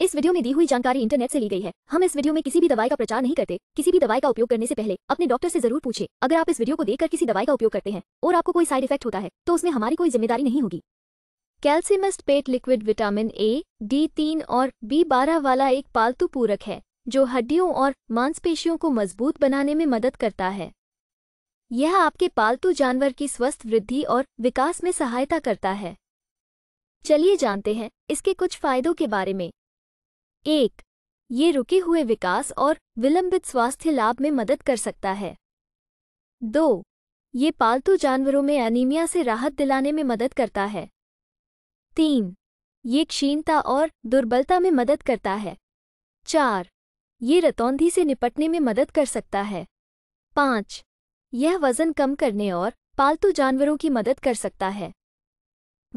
इस वीडियो में दी हुई जानकारी इंटरनेट से ली गई है हम इस वीडियो में किसी भी दवाई का प्रचार नहीं करते किसी भी दवाई का उपयोग करने से पहले अपने डॉक्टर से जरूर पूछे अगर आप इस वीडियो को देखकर किसी दवाई का उपयोग करते हैं और आपको कोई साइड इफेक्ट होता है तो उसमें हमारी कोई जिम्मेदारी नहीं होगी कैल्सियमस्ट पेट लिक्विड विटामिन ए डी तीन और बी बारह वाला एक पालतू पूरक है जो हड्डियों और मांसपेशियों को मजबूत बनाने में मदद करता है यह आपके पालतू जानवर की स्वस्थ वृद्धि और विकास में सहायता करता है चलिए जानते हैं इसके कुछ फायदों के बारे में एक ये रुके हुए विकास और विलंबित स्वास्थ्य लाभ में मदद कर सकता है दो ये पालतू जानवरों में अनीमिया से राहत दिलाने में मदद करता है तीन ये क्षीणता और दुर्बलता में मदद करता है चार ये रतौंधी से निपटने में मदद कर सकता है पाँच यह वजन कम करने और पालतू जानवरों की मदद कर सकता है